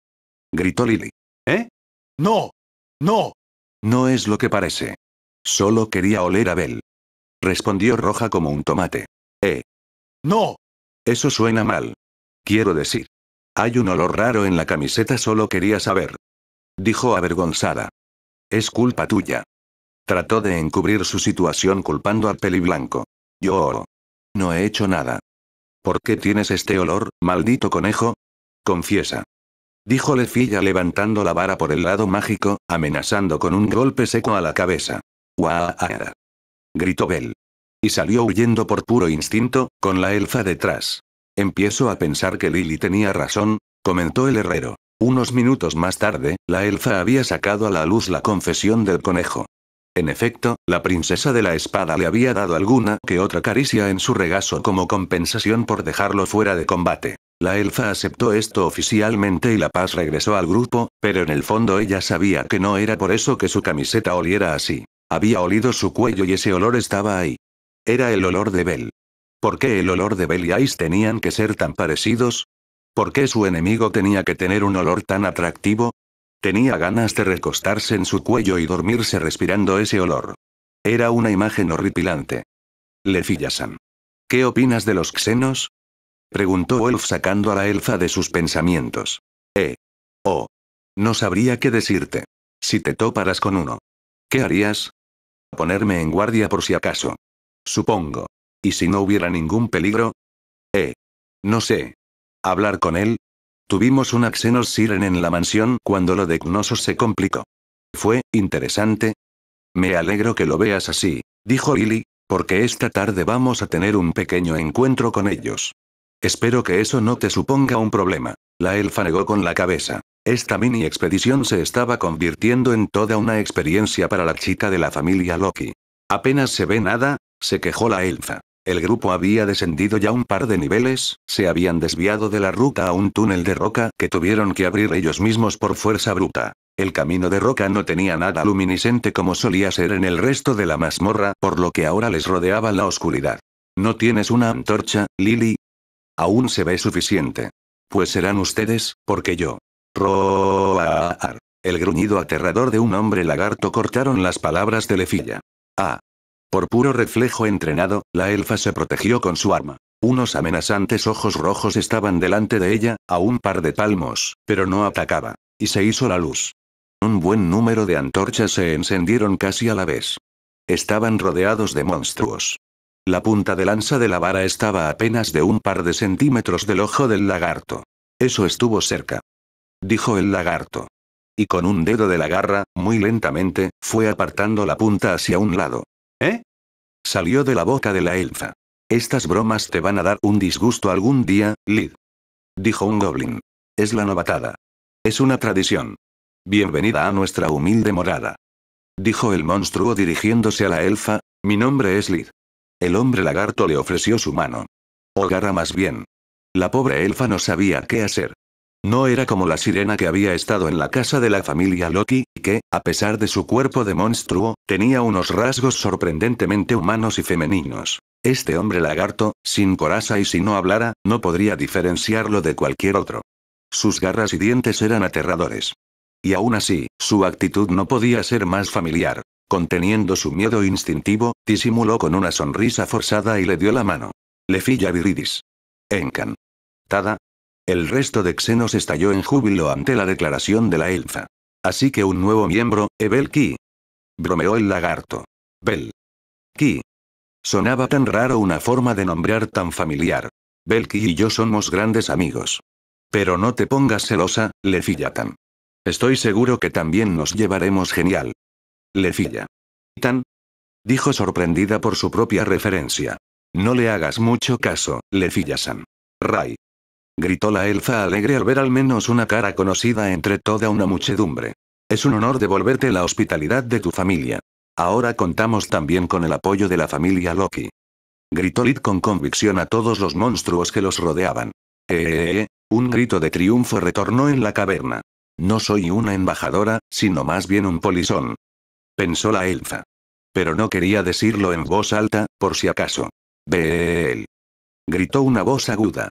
Gritó Lily. ¿Eh? ¡No! ¡No! No es lo que parece. Solo quería oler a Bell. Respondió roja como un tomate. ¿Eh? ¡No! Eso suena mal. Quiero decir. Hay un olor raro en la camiseta, solo quería saber. Dijo avergonzada. Es culpa tuya. Trató de encubrir su situación culpando peli blanco. Yo... No he hecho nada. ¿Por qué tienes este olor, maldito conejo? Confiesa. Dijo Lefilla levantando la vara por el lado mágico, amenazando con un golpe seco a la cabeza. ¡Guau! Gritó Bell. Y salió huyendo por puro instinto, con la elfa detrás. Empiezo a pensar que Lily tenía razón, comentó el herrero. Unos minutos más tarde, la elfa había sacado a la luz la confesión del conejo. En efecto, la princesa de la espada le había dado alguna que otra caricia en su regazo como compensación por dejarlo fuera de combate. La elfa aceptó esto oficialmente y la paz regresó al grupo, pero en el fondo ella sabía que no era por eso que su camiseta oliera así. Había olido su cuello y ese olor estaba ahí. Era el olor de Bel. ¿Por qué el olor de Bel y Ice tenían que ser tan parecidos? ¿Por qué su enemigo tenía que tener un olor tan atractivo? Tenía ganas de recostarse en su cuello y dormirse respirando ese olor. Era una imagen horripilante. Fillasan. ¿Qué opinas de los xenos? Preguntó Wolf sacando a la elfa de sus pensamientos. Eh. Oh. No sabría qué decirte. Si te toparas con uno. ¿Qué harías? Ponerme en guardia por si acaso. Supongo. ¿Y si no hubiera ningún peligro? Eh. No sé. Hablar con él, Tuvimos un Xenos Siren en la mansión cuando lo de Gnosos se complicó. Fue interesante. Me alegro que lo veas así, dijo Lily, porque esta tarde vamos a tener un pequeño encuentro con ellos. Espero que eso no te suponga un problema. La elfa negó con la cabeza. Esta mini expedición se estaba convirtiendo en toda una experiencia para la chica de la familia Loki. Apenas se ve nada, se quejó la elfa. El grupo había descendido ya un par de niveles, se habían desviado de la ruta a un túnel de roca que tuvieron que abrir ellos mismos por fuerza bruta. El camino de roca no tenía nada luminiscente como solía ser en el resto de la mazmorra, por lo que ahora les rodeaba la oscuridad. ¿No tienes una antorcha, Lily? Aún se ve suficiente. Pues serán ustedes, porque yo. Roar. El gruñido aterrador de un hombre lagarto cortaron las palabras de Lefilla. Ah, por puro reflejo entrenado, la elfa se protegió con su arma. Unos amenazantes ojos rojos estaban delante de ella, a un par de palmos, pero no atacaba. Y se hizo la luz. Un buen número de antorchas se encendieron casi a la vez. Estaban rodeados de monstruos. La punta de lanza de la vara estaba apenas de un par de centímetros del ojo del lagarto. Eso estuvo cerca. Dijo el lagarto. Y con un dedo de la garra, muy lentamente, fue apartando la punta hacia un lado. ¿Eh? Salió de la boca de la elfa. Estas bromas te van a dar un disgusto algún día, Lid. Dijo un goblin. Es la novatada. Es una tradición. Bienvenida a nuestra humilde morada. Dijo el monstruo dirigiéndose a la elfa, mi nombre es Lid. El hombre lagarto le ofreció su mano. garra más bien. La pobre elfa no sabía qué hacer. No era como la sirena que había estado en la casa de la familia Loki, que, a pesar de su cuerpo de monstruo, tenía unos rasgos sorprendentemente humanos y femeninos. Este hombre lagarto, sin coraza y si no hablara, no podría diferenciarlo de cualquier otro. Sus garras y dientes eran aterradores. Y aún así, su actitud no podía ser más familiar. Conteniendo su miedo instintivo, disimuló con una sonrisa forzada y le dio la mano. Lefilla viridis. Encan. Tada, el resto de Xenos estalló en júbilo ante la declaración de la elfa. Así que un nuevo miembro, Evelki. Bromeó el lagarto. Bel. Ki. Sonaba tan raro una forma de nombrar tan familiar. Belki y yo somos grandes amigos. Pero no te pongas celosa, Lefillatan. Estoy seguro que también nos llevaremos genial. Lefilla. Tan. Dijo sorprendida por su propia referencia. No le hagas mucho caso, Lefillasan. Ray gritó la elfa alegre al ver al menos una cara conocida entre toda una muchedumbre. Es un honor devolverte la hospitalidad de tu familia. Ahora contamos también con el apoyo de la familia Loki. Gritó Lid con convicción a todos los monstruos que los rodeaban. Eh, eh, eh, eh. un grito de triunfo retornó en la caverna. No soy una embajadora, sino más bien un polizón. Pensó la elfa. Pero no quería decirlo en voz alta, por si acaso. él. Gritó una voz aguda.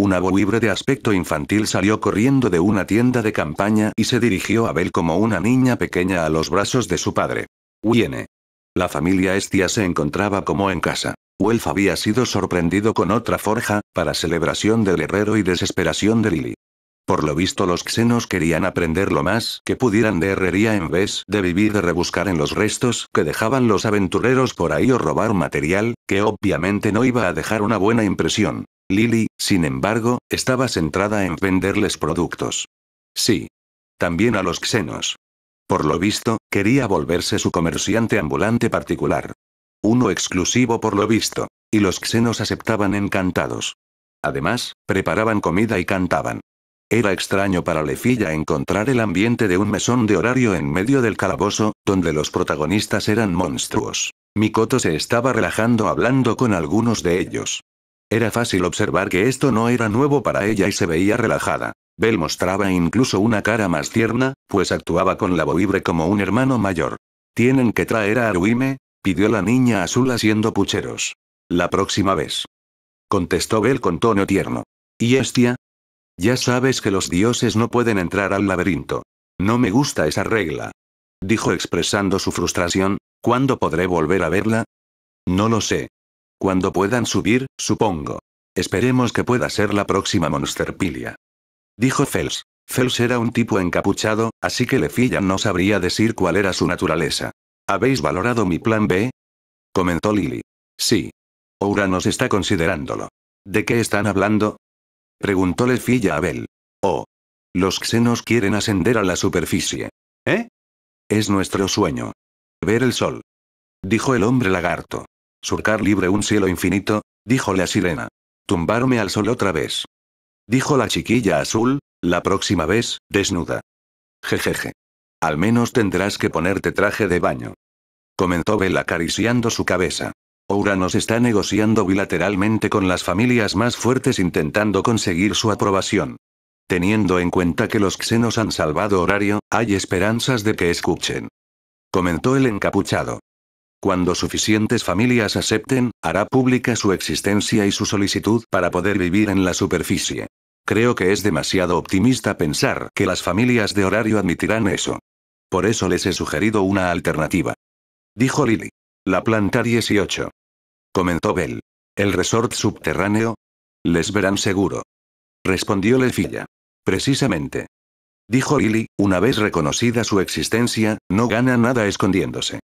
Una boibre de aspecto infantil salió corriendo de una tienda de campaña y se dirigió a Bel como una niña pequeña a los brazos de su padre. Wiene. La familia Estia se encontraba como en casa. Welf había sido sorprendido con otra forja, para celebración del herrero y desesperación de Lily. Por lo visto los xenos querían aprender lo más que pudieran de herrería en vez de vivir de rebuscar en los restos que dejaban los aventureros por ahí o robar material, que obviamente no iba a dejar una buena impresión. Lily, sin embargo, estaba centrada en venderles productos. Sí. También a los xenos. Por lo visto, quería volverse su comerciante ambulante particular. Uno exclusivo por lo visto. Y los xenos aceptaban encantados. Además, preparaban comida y cantaban. Era extraño para Lefilla encontrar el ambiente de un mesón de horario en medio del calabozo, donde los protagonistas eran monstruos. Mikoto se estaba relajando hablando con algunos de ellos. Era fácil observar que esto no era nuevo para ella y se veía relajada. Bel mostraba incluso una cara más tierna, pues actuaba con la boibre como un hermano mayor. Tienen que traer a Aruime, pidió la niña azul haciendo pucheros. La próxima vez. Contestó Bel con tono tierno. ¿Y Estia? Ya sabes que los dioses no pueden entrar al laberinto. No me gusta esa regla. Dijo expresando su frustración, ¿cuándo podré volver a verla? No lo sé, cuando puedan subir, supongo. Esperemos que pueda ser la próxima Monsterpilia. Dijo Fels. Fels era un tipo encapuchado, así que Lefilla no sabría decir cuál era su naturaleza. ¿Habéis valorado mi plan B? Comentó Lily. Sí. nos está considerándolo. ¿De qué están hablando? Preguntó Lefilla a Abel. Oh. Los xenos quieren ascender a la superficie. ¿Eh? Es nuestro sueño. Ver el sol. Dijo el hombre lagarto. Surcar libre un cielo infinito, dijo la sirena. Tumbarme al sol otra vez. Dijo la chiquilla azul, la próxima vez, desnuda. Jejeje. Al menos tendrás que ponerte traje de baño. Comentó Bell acariciando su cabeza. Oura nos está negociando bilateralmente con las familias más fuertes intentando conseguir su aprobación. Teniendo en cuenta que los xenos han salvado horario, hay esperanzas de que escuchen. Comentó el encapuchado. Cuando suficientes familias acepten, hará pública su existencia y su solicitud para poder vivir en la superficie. Creo que es demasiado optimista pensar que las familias de horario admitirán eso. Por eso les he sugerido una alternativa. Dijo Lily. La planta 18. Comentó Bell. ¿El resort subterráneo? Les verán seguro. Respondió Lefilla. Precisamente. Dijo Lily, una vez reconocida su existencia, no gana nada escondiéndose.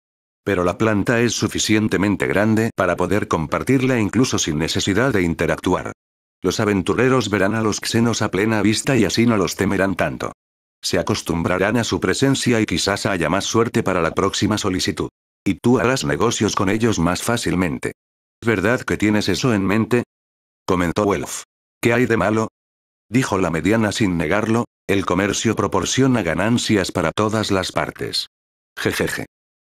Pero la planta es suficientemente grande para poder compartirla incluso sin necesidad de interactuar. Los aventureros verán a los xenos a plena vista y así no los temerán tanto. Se acostumbrarán a su presencia y quizás haya más suerte para la próxima solicitud. Y tú harás negocios con ellos más fácilmente. ¿Verdad que tienes eso en mente? Comentó Wolf. ¿Qué hay de malo? Dijo la mediana sin negarlo, el comercio proporciona ganancias para todas las partes. Jejeje.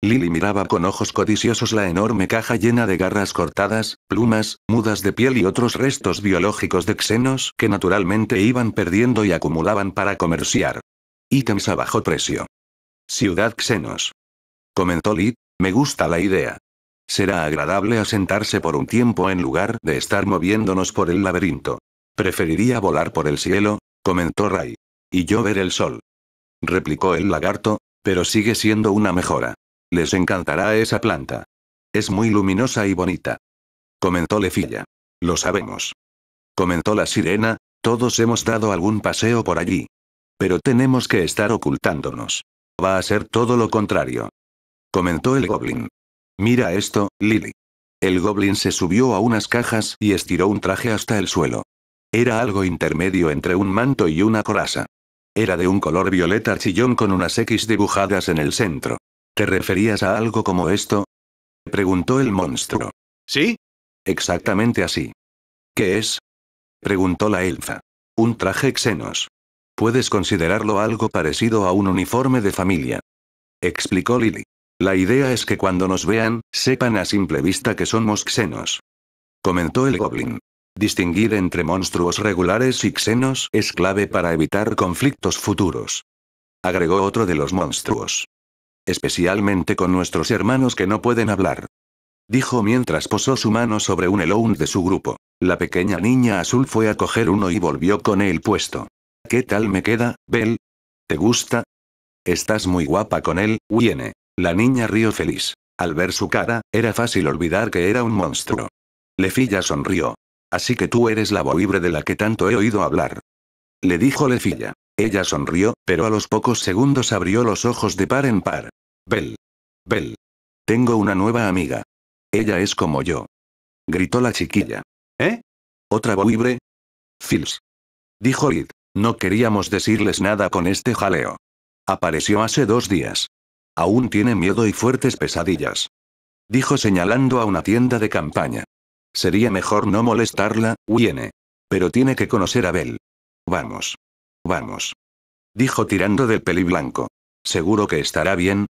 Lily miraba con ojos codiciosos la enorme caja llena de garras cortadas, plumas, mudas de piel y otros restos biológicos de xenos que naturalmente iban perdiendo y acumulaban para comerciar. Ítems a bajo precio. Ciudad Xenos. Comentó Lid: me gusta la idea. Será agradable asentarse por un tiempo en lugar de estar moviéndonos por el laberinto. Preferiría volar por el cielo, comentó Ray. Y yo ver el sol. Replicó el lagarto, pero sigue siendo una mejora. Les encantará esa planta. Es muy luminosa y bonita. Comentó Lefilla. Lo sabemos. Comentó la sirena, todos hemos dado algún paseo por allí. Pero tenemos que estar ocultándonos. Va a ser todo lo contrario. Comentó el goblin. Mira esto, Lily. El goblin se subió a unas cajas y estiró un traje hasta el suelo. Era algo intermedio entre un manto y una coraza. Era de un color violeta chillón con unas X dibujadas en el centro. ¿Te referías a algo como esto? Preguntó el monstruo. ¿Sí? Exactamente así. ¿Qué es? Preguntó la elfa. Un traje xenos. Puedes considerarlo algo parecido a un uniforme de familia. Explicó Lily. La idea es que cuando nos vean, sepan a simple vista que somos xenos. Comentó el goblin. Distinguir entre monstruos regulares y xenos es clave para evitar conflictos futuros. Agregó otro de los monstruos. Especialmente con nuestros hermanos que no pueden hablar. Dijo mientras posó su mano sobre un elón de su grupo. La pequeña niña azul fue a coger uno y volvió con él puesto. ¿Qué tal me queda, Bel? ¿Te gusta? Estás muy guapa con él, Wiene. La niña rió feliz. Al ver su cara, era fácil olvidar que era un monstruo. Lefilla sonrió. Así que tú eres la boibre de la que tanto he oído hablar. Le dijo Lefilla. Ella sonrió, pero a los pocos segundos abrió los ojos de par en par. Bel, Bel, Tengo una nueva amiga. Ella es como yo. Gritó la chiquilla. ¿Eh? ¿Otra boibre? Fils. Dijo Lid. No queríamos decirles nada con este jaleo. Apareció hace dos días. Aún tiene miedo y fuertes pesadillas. Dijo señalando a una tienda de campaña. Sería mejor no molestarla, Wiene. Pero tiene que conocer a Bel. Vamos. Vamos. Dijo tirando del peli blanco. ¿Seguro que estará bien?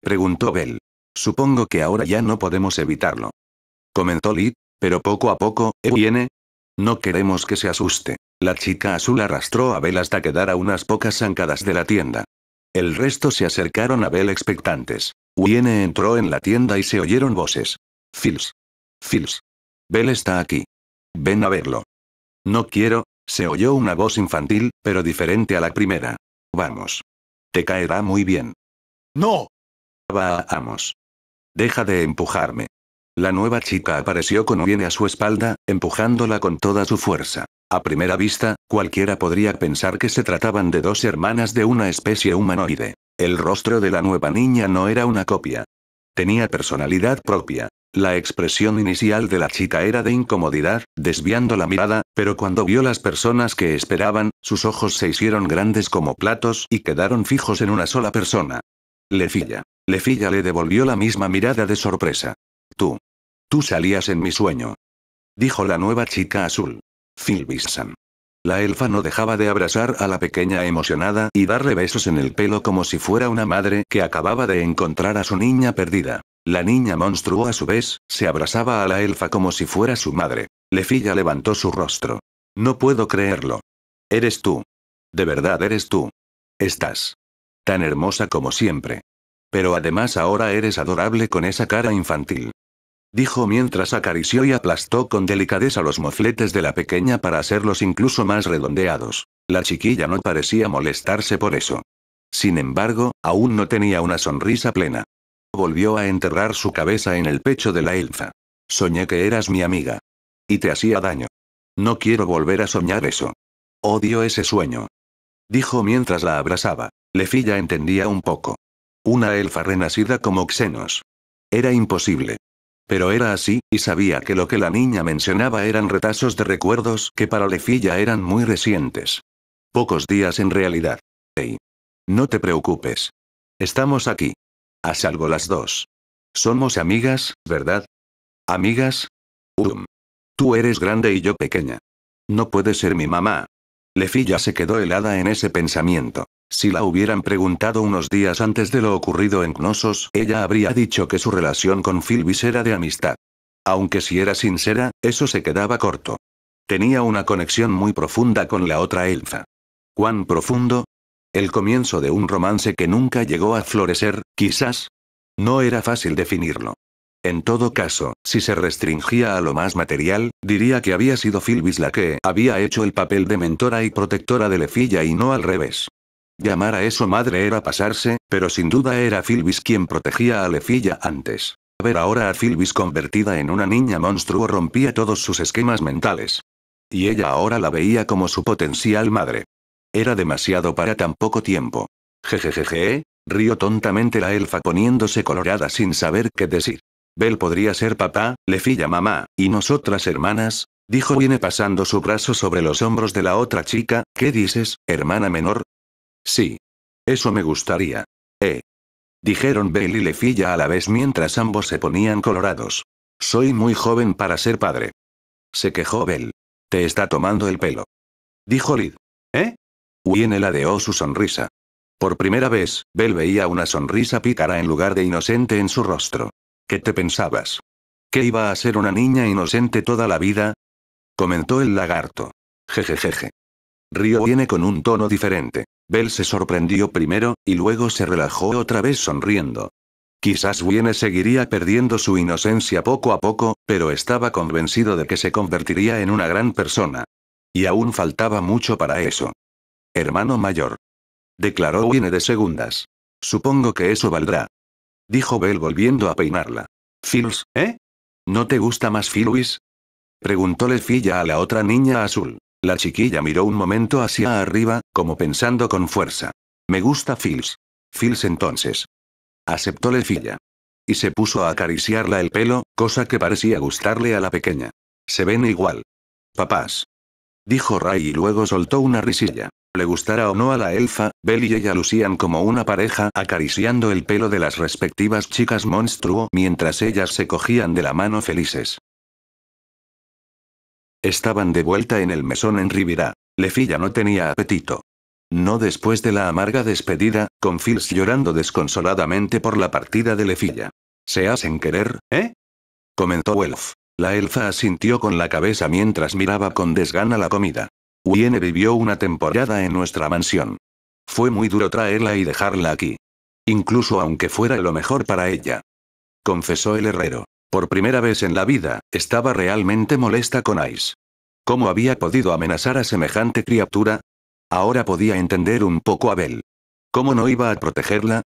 Preguntó Bell. Supongo que ahora ya no podemos evitarlo. Comentó Lee, pero poco a poco, ¿eh viene. No queremos que se asuste. La chica azul arrastró a Bell hasta quedar a unas pocas zancadas de la tienda. El resto se acercaron a Bell expectantes. Viene entró en la tienda y se oyeron voces. Fils. Fils. Bell está aquí. Ven a verlo. No quiero, se oyó una voz infantil, pero diferente a la primera. Vamos. Te caerá muy bien. ¡No! Vamos. Deja de empujarme. La nueva chica apareció con viene a su espalda, empujándola con toda su fuerza. A primera vista, cualquiera podría pensar que se trataban de dos hermanas de una especie humanoide. El rostro de la nueva niña no era una copia. Tenía personalidad propia. La expresión inicial de la chica era de incomodidad, desviando la mirada, pero cuando vio las personas que esperaban, sus ojos se hicieron grandes como platos y quedaron fijos en una sola persona. Lefilla. Lefilla le devolvió la misma mirada de sorpresa. Tú. Tú salías en mi sueño. Dijo la nueva chica azul. Philbissan. La elfa no dejaba de abrazar a la pequeña emocionada y darle besos en el pelo como si fuera una madre que acababa de encontrar a su niña perdida. La niña monstruo a su vez, se abrazaba a la elfa como si fuera su madre. Lefilla levantó su rostro. No puedo creerlo. Eres tú. De verdad eres tú. Estás. Tan hermosa como siempre. Pero además ahora eres adorable con esa cara infantil. Dijo mientras acarició y aplastó con delicadeza los mofletes de la pequeña para hacerlos incluso más redondeados. La chiquilla no parecía molestarse por eso. Sin embargo, aún no tenía una sonrisa plena volvió a enterrar su cabeza en el pecho de la elfa. Soñé que eras mi amiga. Y te hacía daño. No quiero volver a soñar eso. Odio ese sueño. Dijo mientras la abrazaba. Lefilla entendía un poco. Una elfa renacida como Xenos. Era imposible. Pero era así, y sabía que lo que la niña mencionaba eran retazos de recuerdos que para Lefilla eran muy recientes. Pocos días en realidad. Hey. No te preocupes. Estamos aquí. A salvo las dos. Somos amigas, ¿verdad? Amigas. Um. Tú eres grande y yo pequeña. No puede ser mi mamá. Lefilla se quedó helada en ese pensamiento. Si la hubieran preguntado unos días antes de lo ocurrido en Knossos, ella habría dicho que su relación con Philvis era de amistad. Aunque si era sincera, eso se quedaba corto. Tenía una conexión muy profunda con la otra elfa. ¿Cuán profundo? El comienzo de un romance que nunca llegó a florecer, quizás. No era fácil definirlo. En todo caso, si se restringía a lo más material, diría que había sido Philbis la que había hecho el papel de mentora y protectora de Lefilla y no al revés. Llamar a eso madre era pasarse, pero sin duda era Philbis quien protegía a Lefilla antes. Ver ahora a Philbis convertida en una niña monstruo rompía todos sus esquemas mentales. Y ella ahora la veía como su potencial madre. Era demasiado para tan poco tiempo. Jejejeje, río tontamente la elfa poniéndose colorada sin saber qué decir. Bel podría ser papá, Lefilla mamá, y nosotras hermanas, dijo Viene pasando su brazo sobre los hombros de la otra chica, ¿qué dices, hermana menor? Sí. Eso me gustaría. Eh. Dijeron Bel y Lefilla a la vez mientras ambos se ponían colorados. Soy muy joven para ser padre. Se quejó Bel. Te está tomando el pelo. Dijo Lid. ¿Eh? Wiene ladeó su sonrisa. Por primera vez, Bell veía una sonrisa pícara en lugar de inocente en su rostro. ¿Qué te pensabas? ¿Qué iba a ser una niña inocente toda la vida? Comentó el lagarto. Jejejeje. Río viene con un tono diferente. Bell se sorprendió primero, y luego se relajó otra vez sonriendo. Quizás Wiene seguiría perdiendo su inocencia poco a poco, pero estaba convencido de que se convertiría en una gran persona. Y aún faltaba mucho para eso. Hermano mayor. Declaró Wine de segundas. Supongo que eso valdrá. Dijo Bell volviendo a peinarla. Phils, ¿eh? ¿No te gusta más Philwis? Preguntóle Filla a la otra niña azul. La chiquilla miró un momento hacia arriba, como pensando con fuerza. Me gusta Phils. Phils entonces. Aceptó Filla. Y se puso a acariciarla el pelo, cosa que parecía gustarle a la pequeña. Se ven igual. Papás. Dijo Ray y luego soltó una risilla. Le gustara o no a la elfa, Bell y ella lucían como una pareja acariciando el pelo de las respectivas chicas monstruo mientras ellas se cogían de la mano felices. Estaban de vuelta en el mesón en Rivira. Lefilla no tenía apetito. No después de la amarga despedida, con Fils llorando desconsoladamente por la partida de Lefilla. ¿Se hacen querer, eh? comentó Welf. La elfa asintió con la cabeza mientras miraba con desgana la comida. Wiener vivió una temporada en nuestra mansión. Fue muy duro traerla y dejarla aquí. Incluso aunque fuera lo mejor para ella. Confesó el herrero. Por primera vez en la vida, estaba realmente molesta con Ice. ¿Cómo había podido amenazar a semejante criatura? Ahora podía entender un poco a Bell. ¿Cómo no iba a protegerla?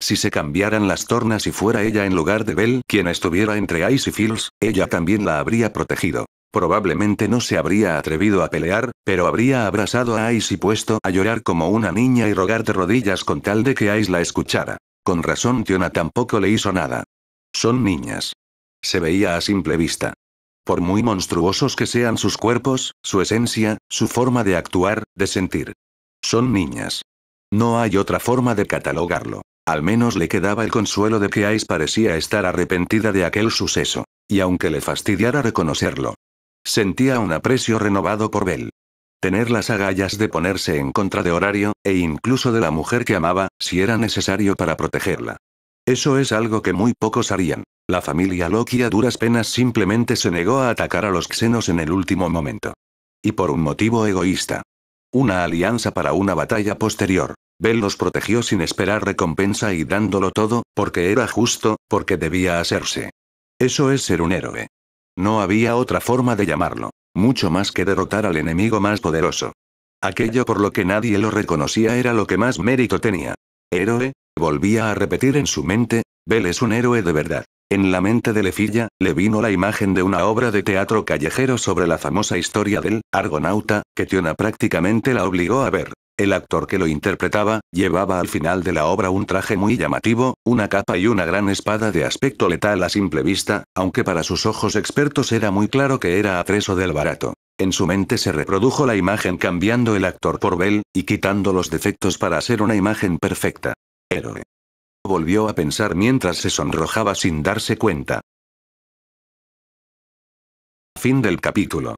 Si se cambiaran las tornas y fuera ella en lugar de Bell quien estuviera entre Ice y Fields, ella también la habría protegido. Probablemente no se habría atrevido a pelear, pero habría abrazado a Ice y puesto a llorar como una niña y rogar de rodillas con tal de que Ice la escuchara. Con razón Tiona tampoco le hizo nada. Son niñas. Se veía a simple vista. Por muy monstruosos que sean sus cuerpos, su esencia, su forma de actuar, de sentir. Son niñas. No hay otra forma de catalogarlo. Al menos le quedaba el consuelo de que Ice parecía estar arrepentida de aquel suceso. Y aunque le fastidiara reconocerlo, Sentía un aprecio renovado por Bell. Tener las agallas de ponerse en contra de horario, e incluso de la mujer que amaba, si era necesario para protegerla. Eso es algo que muy pocos harían. La familia Loki a duras penas simplemente se negó a atacar a los xenos en el último momento. Y por un motivo egoísta. Una alianza para una batalla posterior. Bell los protegió sin esperar recompensa y dándolo todo, porque era justo, porque debía hacerse. Eso es ser un héroe. No había otra forma de llamarlo, mucho más que derrotar al enemigo más poderoso. Aquello por lo que nadie lo reconocía era lo que más mérito tenía. Héroe, volvía a repetir en su mente, Bel es un héroe de verdad. En la mente de Lefilla, le vino la imagen de una obra de teatro callejero sobre la famosa historia del Argonauta, que Tiona prácticamente la obligó a ver. El actor que lo interpretaba, llevaba al final de la obra un traje muy llamativo, una capa y una gran espada de aspecto letal a simple vista, aunque para sus ojos expertos era muy claro que era atreso del barato. En su mente se reprodujo la imagen cambiando el actor por Bell, y quitando los defectos para hacer una imagen perfecta. Héroe. Volvió a pensar mientras se sonrojaba sin darse cuenta. Fin del capítulo.